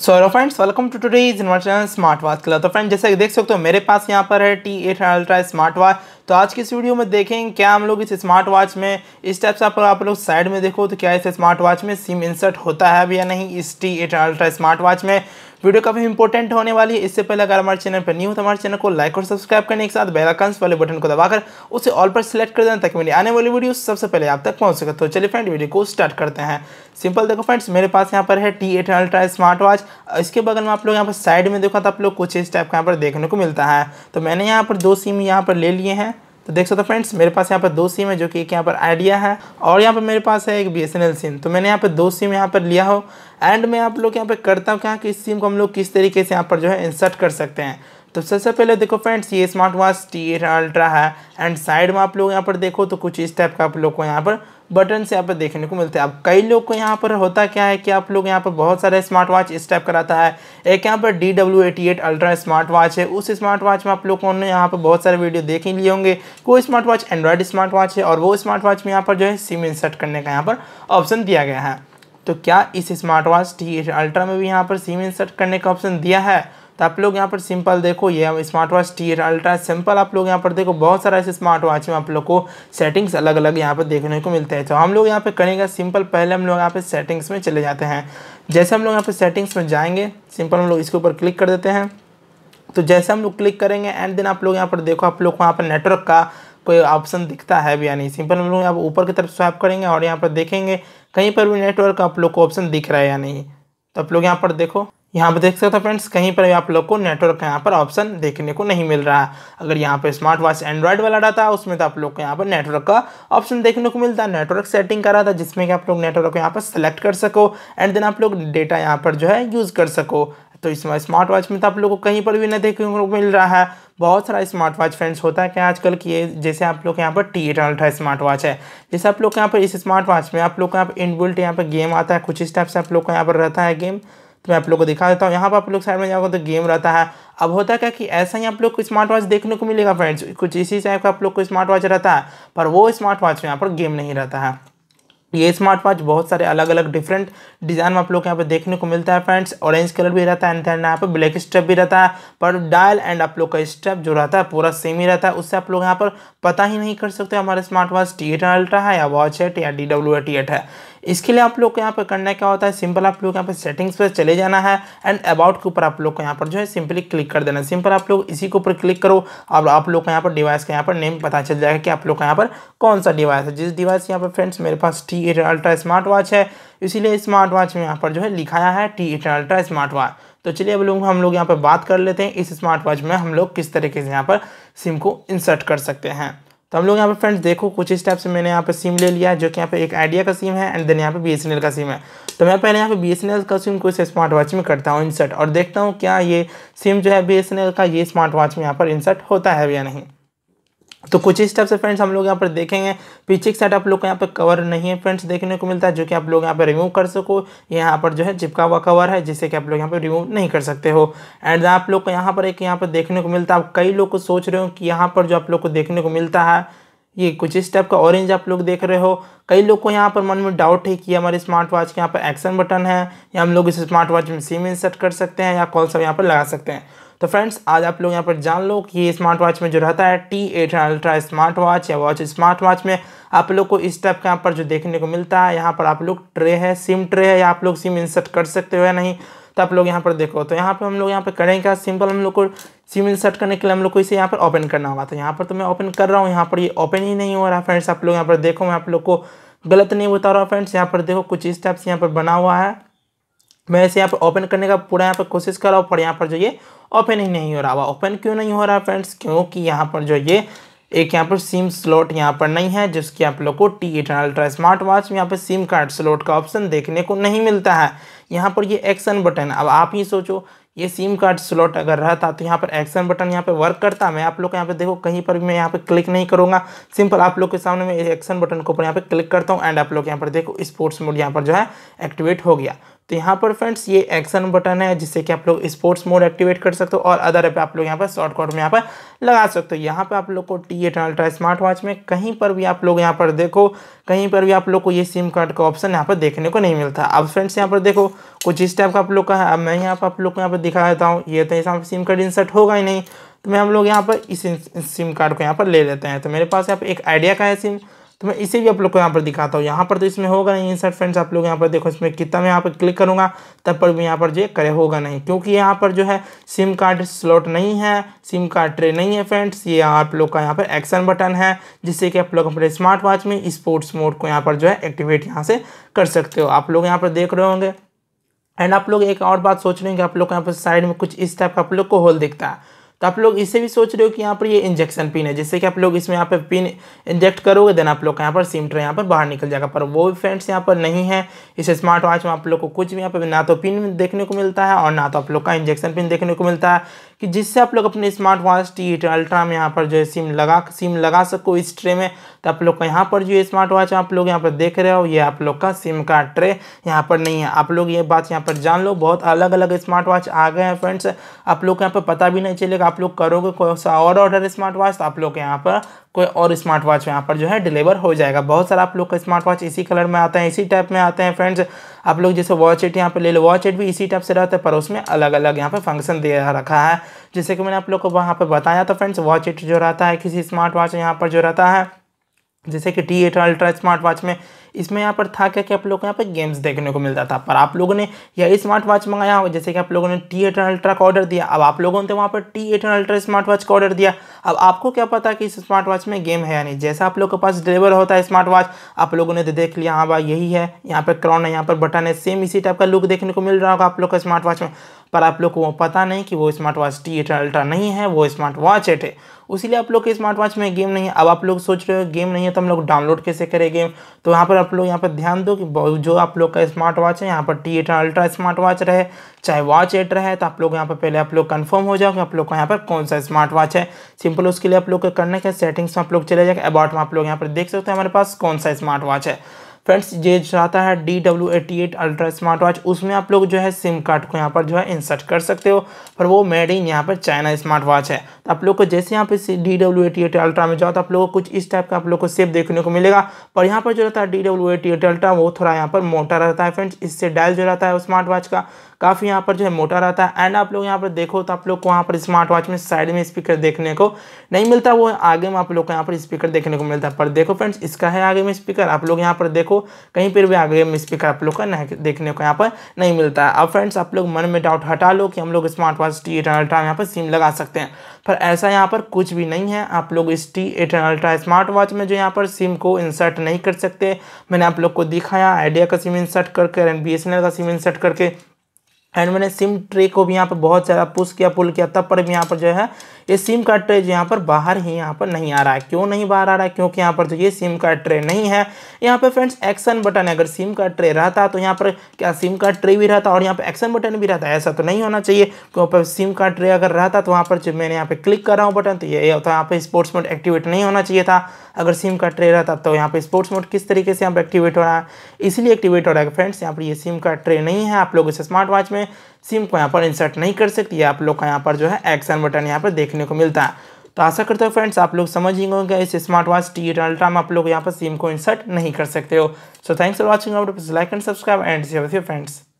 so hello friends welcome to to in smart watch club तो friend जैसे कि देख सकते हो मेरे पास यहाँ पर है T eight ultra smart watch तो आज की इस वीडियो में देखेंगे क्या हम लोग इस स्मार्ट वॉच में इस टाइप से आप, आप लोग साइड में देखो तो क्या इस स्मार्ट वॉच में सिम इंसर्ट होता है या नहीं इस T eight ultra smart watch में वीडियो काफी इंपॉर्टेंट होने वाली है इससे पहले अगर हमारे चैनल पर न्यू हो तो हमारे चैनल को लाइक और सब्सक्राइब करने के साथ बेलाकंस वाले बटन को दबाकर उसे ऑल पर सिलेक्ट कर देना ताकि मेरी आने वाली वीडियो सबसे पहले आप तक पहुँच सके तो चलिए फ्रेंड वीडियो को स्टार्ट करते हैं सिंपल देखो फ्रेंड्स मेरे पास यहाँ पर है T eight ultra smart watch इसके बगल में आप लोग यहाँ पर साइड में देखो तो आप लोग कुछ इस टाइप का यहाँ पर देखने को मिलता है तो मैंने यहाँ पर दो सिम यहाँ पर ले लिए हैं तो देख सकते हो फ्रेंड्स मेरे पास यहाँ पर दो सिम है जो कि एक यहाँ पर आइडिया है और यहाँ पर मेरे पास है एक बी सिम तो मैंने यहाँ पर दो सिम यहाँ पर लिया हो एंड मैं आप लोग यहाँ पर करता हूँ क्या कि इस सिम को हम लोग किस तरीके से यहाँ पर जो है इंसर्ट कर सकते हैं तो सबसे पहले देखो फ्रेंड्स ये smart watch T eight ultra है एंड साइड में आप लोग यहाँ पर देखो तो कुछ इस टाइप का आप लोग को यहाँ पर बटन से यहाँ पर देखने को मिलते हैं अब कई लोग को यहाँ पर होता क्या है कि आप लोग यहाँ पर बहुत सारे स्मार्ट वॉच इस टाइप का रहता है एक यहाँ पर D W AT eight ultra smart watch है उस स्मार्ट वॉच में आप लोगों ने यहाँ पर बहुत सारे वीडियो देख ही लिए होंगे वो smart watch Android smart watch है और वो स्मार्ट वॉच में यहाँ पर जो है सिम इंसर्ट करने का यहाँ पर ऑप्शन दिया गया है तो क्या इस स्मार्ट वॉच टी अल्ट्रा में भी यहाँ पर सिम इंसर्ट करने का ऑप्शन दिया है तो आप लोग यहाँ पर सिंपल देखो ये smart watch T ultra simple आप लोग यहाँ पर देखो बहुत सारा ऐसे स्मार्ट वॉच में आप लोग को सेटिंग्स अलग अलग यहाँ पर देखने को मिलते हैं तो हम लोग यहाँ पर करेंगे सिंपल पहले हम लोग यहाँ पर सेटिंग्स में चले जाते हैं जैसे हम लोग यहाँ पर सेटिंग्स में जाएंगे सिंपल हम लोग इसके ऊपर क्लिक कर देते हैं तो जैसे हम लोग क्लिक करेंगे एंड देन आप लोग यहाँ पर देखो आप लोग को यहाँ पर नेटवर्क का कोई ऑप्शन दिखता है भी या नहीं सिंपल हम लोग यहाँ ऊपर की तरफ स्वैप करेंगे और यहाँ पर देखेंगे कहीं पर भी नेटवर्क आप लोग को ऑप्शन दिख रहा है या नहीं तो आप लोग यहाँ पर देखो यहाँ पर देख सकते हो फ्रेंड्स कहीं पर भी आप लोग को नेटवर्क का यहाँ पर ऑप्शन देखने को नहीं मिल रहा है अगर यहाँ पर स्मार्ट वॉच एंड्रॉइड वाला रहता है उसमें तो आप लोग को यहाँ पर नेटवर्क का ऑप्शन देखने को मिलता है नेटवर्क सेटिंग करा रहा था जिसमें कि आप लोग नेटवर्क को यहाँ पर सेलेक्ट कर सको एंड देन आप लोग डेटा यहाँ पर जो है यूज़ कर सको तो इस स्मार्ट वॉच में तो आप लोग को कहीं पर भी नहीं देखने को मिल रहा है बहुत सारा स्मार्ट वॉच फ्रेंड्स होता है क्या आजकल की जैसे आप लोग के यहाँ पर T eight ultra smart watch है जैसे आप लोग के यहाँ पर इस स्मार्ट वॉच में आप लोग के यहाँ पर इनबिल्ट यहाँ पर गेम आता है कुछ इस टाइप से आप लोग का यहाँ पर रहता है गेम तो मैं आप लोग को दिखा देता हूँ यहाँ पर आप लोग साइड में जाओगे तो गेम रहता है अब होता है क्या कि ऐसा ही आप लोग को स्मार्ट वॉच देखने को मिलेगा फ्रेंड्स कुछ इसी टाइप का आप लोग को स्मार्ट वॉच रहता है पर वो स्मार्ट वॉच में यहाँ पर गेम नहीं रहता है ये स्मार्ट वॉच बहुत सारे अलग अलग डिफरेंट डिज़ाइन में आप लोग यहाँ पे देखने को मिलता है फ्रेंड्स ऑरेंज कलर भी रहता है एंड देन यहाँ पर ब्लैक स्टेप भी रहता है पर डायल एंड आप लोग का स्टेप जो रहता है पूरा सेम ही रहता है उससे आप लोग यहाँ पर पता ही नहीं कर सकते हमारे smart watch T eight ultra है या वॉच है या डी डब्ल्यू एट है इसके लिए आप लोग को यहाँ पर करना क्या होता है सिंपल आप लोग यहाँ पर सेटिंग्स पर चले जाना है एंड अबाउट के ऊपर आप लोग को यहाँ पर जो है सिंपली क्लिक कर देना सिंपल आप लोग इसी के ऊपर क्लिक करो और आप लोग को यहाँ पर डिवाइस का यहाँ पर नेम पता चल जाएगा कि आप लोग का यहाँ पर कौन सा डिवाइस है जिस डिवाइस यहाँ पर फ्रेंड्स मेरे पास T eight ultra smart watch है इसीलिए स्मार्ट वॉच में यहाँ पर जो है लिखाया है T eight ultra smart watch तो चलिए अब लोग हम लोग यहाँ पर बात कर लेते हैं इस स्मार्ट वॉच में हम लोग किस तरीके से यहाँ पर सिम को इंसर्ट कर सकते हैं तो हम लोग यहाँ पे फ्रेंड्स देखो कुछ इस टाइप से मैंने यहाँ पे सिम ले लिया है जो कि यहाँ पे एक आइडिया का सिम है एंड देन यहाँ पे बी का सिम है तो मैं पहले यहाँ पे बी का सिम कुछ स्मार्ट वॉच में करता हूँ इंसर्ट और देखता हूँ क्या ये सिम जो है बी का ये स्मार्ट वॉच में यहाँ पर इंसर्ट होता है या नहीं तो कुछ इस स्टेप से फ्रेंड्स हम लोग यहाँ पर देखेंगे पिचिक साइड आप लोग को यहाँ पर कवर नहीं है फ्रेंड्स देखने को मिलता है जो कि आप लोग यहाँ पर रिमूव कर सको यहाँ पर जो है चिपका हुआ कवर है जिसे कि आप लोग यहाँ पर रिमूव नहीं कर सकते हो एंड आप लोग को यहाँ पर एक यहाँ पर देखने को मिलता है कई लोग को सोच रहे हो कि यहाँ पर जो आप लोग को देखने को मिलता है ये कुछ इस टाइप का ऑरेंज आप लोग देख रहे हो कई लोग को यहाँ पर मन में डाउट है कि हमारे स्मार्ट वॉच के यहाँ पर एक्शन बटन है या हम लोग इस स्मार्ट वॉच में सिम इंसर्ट कर सकते हैं या कॉल सब यहाँ पर लगा सकते हैं तो फ्रेंड्स आज आप लोग यहाँ पर जान लो कि ये स्मार्ट वॉच में जो रहता है T eight ultra smart watch या वॉच स्मार्ट वॉच में आप लोग को इस टाइप का यहाँ पर जो देखने को मिलता है यहाँ पर आप लोग ट्रे है सिम ट्रे है या आप लोग सिम इंसर्ट कर सकते हो या नहीं तो आप लोग यहाँ पर देखो तो यहाँ पर हम लोग यहाँ पर करेंगे क्या सिंपल हम लोग को सिम इंसर्ट करने के लिए हम लोग को इसे यहाँ पर ओपन करना होगा तो यहाँ पर तो मैं ओपन कर रहा हूँ यहाँ पर ये यह ओपन ही नहीं हो रहा फ्रेंड्स आप लोग यहाँ पर देखो मैं आप लोग को गलत नहीं बता रहा फ्रेंड्स यहाँ पर देखो कुछ इस टाइप से यहाँ पर बना हुआ है मैं इसे यहाँ पर ओपन करने का पूरा यहाँ पर कोशिश कर रहा हूँ पर यहाँ पर जो ये ओपन ही नहीं हो रहा ओपन क्यों नहीं हो रहा फ्रेंड्स क्योंकि यहाँ पर जो ये एक यहाँ पर सिम स्लॉट यहाँ पर नहीं है जिसकी आप लोग को T eight ultra smart watch में यहाँ पर सिम कार्ड स्लॉट का ऑप्शन देखने को नहीं मिलता है यहाँ पर ये एक्शन बटन अब आप ही सोचो ये सिम कार्ड स्लॉट अगर रहता तो यहाँ पर एक्शन बटन यहाँ पे वर्क करता मैं आप लोग यहाँ पे देखो कहीं पर भी मैं यहाँ पे क्लिक नहीं करूँगा सिंपल आप लोग के सामने मैं एक्शन बटन के ऊपर यहाँ पे क्लिक करता हूँ एंड आप लोग यहाँ पर देखो स्पोर्ट्स मोड यहाँ पर जो है एक्टिवेट हो गया तो यहाँ पर फ्रेंड्स ये एक्शन बटन है जिससे कि आप लोग स्पोर्ट्स मोड एक्टिवेट कर सकते हो और अदर ऐप आप लोग यहाँ पर शॉर्टकट में यहाँ पर लगा सकते हो यहाँ पर आप लोग को T eight ultra smart watch में कहीं पर भी आप लोग यहाँ पर देखो कहीं पर भी आप लोग को ये सिम कार्ड का ऑप्शन यहाँ पर देखने को नहीं मिलता अब फ्रेंड्स यहाँ पर देखो कुछ इस टाइप का आप लोग का है अब मैं यहाँ पर आप लोग को यहाँ पर दिखा देता हूँ ये तो यहाँ पर सिम कार्ड इंसर्ट होगा ही नहीं तो मैं हम लोग यहाँ पर इस सिम कार्ड को यहाँ पर ले लेते हैं तो मेरे पास यहाँ पर एक आइडिया का है सिम तो मैं इसे भी आप लोग को यहाँ पर दिखाता हूँ यहाँ पर तो इसमें होगा नहीं इंसर्ट फ्रेंड्स आप लोग यहाँ पर देखो इसमें कितना मैं यहाँ पर क्लिक करूँगा तब पर भी यहाँ पर जो करे होगा नहीं क्योंकि यहाँ पर जो है सिम कार्ड स्लॉट नहीं है सिम कार्ड ट्रे नहीं है फ्रेंड्स ये आप लोग का यहाँ पर एक्शन बटन है जिससे कि आप लोग अपने स्मार्ट वॉच में स्पोर्ट्स मोड को यहाँ पर जो है एक्टिवेट यहाँ से कर सकते हो आप लोग यहाँ पर देख रहे होंगे एंड आप लोग एक और बात सोच रहे हैं कि आप लोग यहाँ पर साइड में कुछ इस टाइप का आप लोग को होल दिखता है तो आप लोग इसे भी सोच रहे हो कि यहाँ पर ये इंजेक्शन पिन है जैसे कि आप लोग इसमें यहाँ पर पिन इंजेक्ट करोगे देन आप लोग का यहाँ पर सिम ट्रे यहाँ पर बाहर निकल जाएगा पर वो भी फ्रेंड्स यहाँ पर नहीं है इस स्मार्ट वॉच में आप लोग को कुछ भी यहाँ पर ना तो पिन देखने को मिलता है और ना तो आप लोग का इंजेक्शन पिन देखने को मिलता है कि जिससे आप लोग अपने smart watch T eight ultra में यहाँ पर जो है सिम लगा सिम लगा सको इस ट्रे में तो आप लोग का यहाँ पर जो स्मार्ट वॉच आप लोग यहाँ पर देख रहे हो ये आप लोग का सिम का ट्रे यहाँ पर नहीं है आप लोग ये बात यहाँ पर जान लो बहुत अलग अलग स्मार्ट वॉच आ गए हैं फ्रेंड्स आप लोग को यहाँ पर पता भी नहीं चलेगा आप लोग करोगे कौन सा और ऑर्डर स्मार्ट वॉच तो आप लोग यहाँ पर कोई और स्मार्ट वॉच यहाँ पर जो है डिलीवर हो जाएगा बहुत सारा आप लोग का स्मार्ट वॉच इसी कलर में आता है इसी टाइप में आते हैं फ्रेंड्स आप लोग जैसे वॉच एट यहाँ पर ले लो वॉच एट भी इसी टाइप से रहता है पर उसमें अलग अलग यहाँ पर फंक्शन दिया रखा है जैसे कि मैंने आप लोग को वहाँ पर बताया था फ्रेंड्स वॉच एट जो रहता है किसी स्मार्ट वॉच यहाँ पर जो रहता है जैसे कि T eight ultra smart watch में इसमें यहाँ पर था क्या कि आप लोग को यहाँ पर गेम्स देखने को मिलता था पर आप लोगों ने यह स्मार्ट वॉच मंगाया हो जैसे कि आप लोगों ने टी एट अल्ट्रा का ऑर्डर दिया अब आप लोगों ने तो वहाँ पर T eight ultra smart watch का ऑर्डर दिया अब आपको क्या पता कि इस स्मार्ट वॉच में गेम है या नहीं जैसा आप लोगों के पास डिलीवर होता है स्मार्ट वॉच आप लोगों ने तो देख लिया हाँ भाई यही है यहाँ पर क्राउन है यहाँ पर बटन है सेम इसी टाइप का लुक देखने को मिल रहा होगा आप लोग का स्मार्ट वॉच में पर आप लोग को पता नहीं कि वो smart watch T eight ultra नहीं है वो स्मार्ट वॉच एट है उसीलिए आप लोग के स्मार्ट वॉच में गेम नहीं है अब आप लोग सोच रहे हो गेम नहीं है तो हम लोग डाउनलोड कैसे करें गेम तो यहाँ पर आप लोग यहाँ पर ध्यान दो कि जो आप लोग का स्मार्ट वॉच है यहाँ पर T eight ultra smart watch रहे चाहे वॉच एट रहे तो आप लोग यहाँ पर पहले आप लोग कन्फर्म हो जाओ कि आप लोग का यहाँ पर कौन सा स्मार्ट वॉच है सिंपल उसके लिए आप लोग करने के सेटिंग्स में आप लोग चले जाएंगे अबाउट में आप लोग यहाँ पर देख सकते हैं हमारे पास कौन सा स्मार्ट वॉच है फ्रेंड्स ये जो है D W AT eight ultra smart watch उसमें आप लोग जो है सिम कार्ड को यहाँ पर जो है इंसर्ट कर सकते हो पर वो मेड इन यहाँ पर चाइना स्मार्ट वॉच है तो आप लोग को जैसे यहाँ पे D W AT eight ultra में जाओ तो आप लोग को कुछ इस टाइप का आप लोग को सेप देखने को मिलेगा पर यहाँ पर जो रहता है D W AT eight ultra वो थोड़ा यहाँ पर मोटा रहता है फ्रेंड्स इससे डायल जो रहता है स्मार्ट वॉच का काफ़ी यहाँ पर जो है मोटा रहता है एंड आप लोग यहाँ पर देखो तो आप लोग को वहाँ पर स्मार्ट वॉच में साइड में स्पीकर देखने को नहीं मिलता वो आगे में आप लोग को यहाँ पर स्पीकर देखने को मिलता है पर देखो फ्रेंड्स इसका है आगे में स्पीकर आप लोग यहाँ पर देखो कहीं पर भी आगे में स्पीकर आप लोग का नहीं देखने को यहाँ पर नहीं मिलता है अब फ्रेंड्स आप लोग मन में डाउट हटा लो कि हम लोग smart watch T eight ultra यहाँ पर सिम लगा सकते हैं पर ऐसा यहाँ पर कुछ भी नहीं है आप लोग इस T eight ultra smart watch में जो यहाँ पर सिम को इंसर्ट नहीं कर सकते मैंने आप लोग को दिखाया आइडिया का सिम इंसर्ट करके एंड बी का सिम इंसर्ट करके एंड मैंने सिम ट्रे को भी यहाँ पर बहुत ज़्यादा पुश किया पुल किया तब पर भी यहाँ पर जो है ये सिम का ट्रे जो यहाँ पर बाहर ही यहाँ पर नहीं आ रहा है क्यों नहीं बाहर आ रहा है क्योंकि यहाँ पर जो ये सिम का ट्रे नहीं है यहाँ पर फ्रेंड्स एक्शन बटन है अगर सिम का ट्रे रहता तो यहाँ पर क्या सिम का ट्रे भी रहता और यहाँ पर एक्शन बटन भी रहता ऐसा तो नहीं होना चाहिए क्यों पर सिम का ट्रे अगर रहता तो वहाँ पर जब मैंने यहाँ पर क्लिक कर रहा हूँ बटन तो ये होता तो यहाँ पर स्पोर्ट्स मोड एक्टिवेट नहीं होना चाहिए था अगर सिम का ट्रे रहता तो यहाँ पर स्पोर्ट्स मोड किस तरीके से यहाँ पर एक्टिवेट हो रहा है इसलिए एक्टिवेट हो रहा है फ्रेंड्स यहाँ पर ये सिम का ट्रे नहीं है आप लोग इसे स्मार्ट वॉच में सिम को यहाँ पर इंसर्ट नहीं कर सकती है आप लोग का यहाँ पर जो है एक्शन बटन यहाँ पर देखने को मिलता है तो आशा करता हूँ फ्रेंड्स आप लोग समझ ही होंगे इस smart watch T eight ultra में आप लोग यहाँ पर सिम को इंसर्ट नहीं कर सकते हो so thanks for watching like and subscribe and friends